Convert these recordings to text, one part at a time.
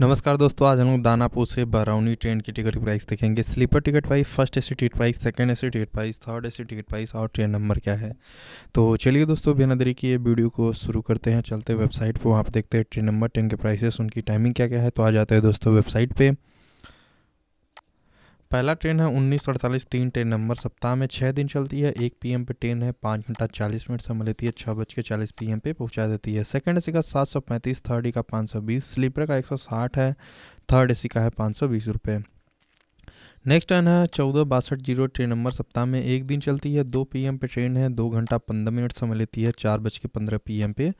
नमस्कार दोस्तों आज हम लोग दानापुर से बरौनी ट्रेन की टिकट प्राइस देखेंगे sleeper ticket price first AC ticket price second AC ticket price third AC ticket price और ट्रेन नंबर क्या है तो चलिए दोस्तों बिना देरी की ये वीडियो को शुरू करते हैं चलते वेबसाइट पर वहाँ पर देखते हैं ट्रेन नंबर ट्रेन के प्राइसेस उनकी टाइमिंग क्या क्या है तो आ जाते हैं दोस्तों वेबसाइट पर पहला ट्रेन है उन्नीस अड़तालीस तीन ट्रेन नंबर सप्ताह में छः दिन चलती है एक पीएम पे ट्रेन है पाँच घंटा चालीस मिनट समय लेती है छः बज के चालीस पी पे पहुंचा देती है सेकंड एसी का सात सौ पैंतीस थर्ड ई का पाँच सौ बीस स्लीपर का एक सौ साठ है थर्ड एसी का है पाँच सौ बीस रुपये नेक्स्ट ट्रेन है चौदह बासठ जीरो ट्रेन नंबर सप्ताह में एक दिन चलती है दो पी पे ट्रेन है दो घंटा पंद्रह मिनट समय लेती है चार बज के पंद्रह पी पे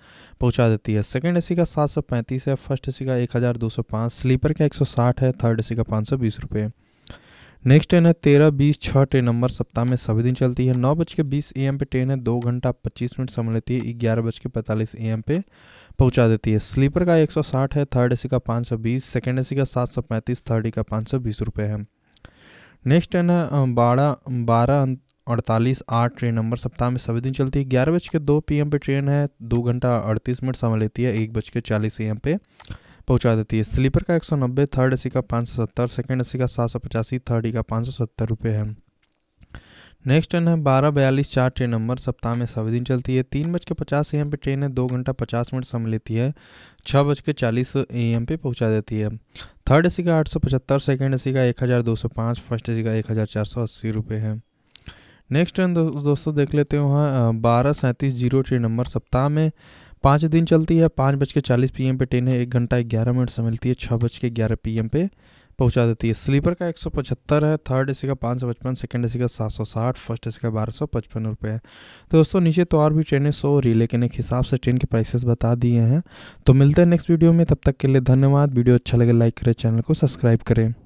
पहुंचा देती है सेकंड एसी का सात सौ पैंतीस है फर्स्ट एसी का एक हज़ार दो सौ पाँच स्लीपर का एक सौ साठ है थर्ड एसी का पाँच सौ बीस रुपये नेक्स्ट ट्रेन है तेरह बीस छः ट्रेन नंबर सप्ताह में सभी दिन चलती है नौ बज के बीस ए एम पे ट्रेन है दो घंटा पच्चीस मिनट समय लेती है ग्यारह बज के पैंतालीस ए एम पे पहुंचा देती है स्लीपर का एक सौ साठ है थर्ड ए सी का पाँच सौ बीस सेकेंड ए सी का सात सौ पैंतीस थर्ड ए का पाँच सौ बीस रुपये है नेक्स्ट ट्रेन है बारह बारह अड़तालीस आठ ट्रेन नंबर सप्ताह में सभी दिन चलती है ग्यारह बज के दो पी एम पे ट्रेन है दो घंटा अड़तीस मिनट समय लेती है एक बज के चालीस ए एम पे पहुंचा देती है स्लीपर का 190 थर्ड एसी का 570 सेकंड एसी का सात सौ पचासी थर्ड ई का पाँच सौ सत्तर रुपये है नेक्स्ट ट्रेन है बारह बयालीस चार ट्रेन नंबर सप्ताह में सभी दिन चलती है तीन बज के पचास ए एम पे ट्रेन है दो घंटा पचास मिनट समय लेती है छः बज के चालीस ए एम पे पहुंचा देती है थर्ड एसी का आठ सौ पचहत्तर सेकेंड एसी का एक हज़ार दो सौ पाँच फर्स्ट एसी का एक हज़ार चार सौ अस्सी रुपये है नेक्स्ट ट्रेन दो, दोस्तों देख लेते हैं वहाँ बारह सैंतीस जीरो ट्रेन नंबर सप्ताह में पाँच दिन चलती है पाँच बज के चालीस पी पे ट्रेन है एक घंटा ग्यारह मिनट से मिलती है छः बज के ग्यारह पी पे पहुंचा देती है स्लीपर का एक सौ पचहत्तर है थर्ड सी का पाँच सौ पचपन सेकेंड सी का सात सौ साठ फर्स्ट सी का बारह सौ पचपन रुपये है तो दोस्तों नीचे तो और भी ट्रेनें सो रही लेकिन एक हिसाब से ट्रेन के प्राइसेस बता दिए हैं तो मिलते हैं नेक्स्ट वीडियो में तब तक के लिए धन्यवाद वीडियो अच्छा लगे लाइक करें चैनल को सब्सक्राइब करें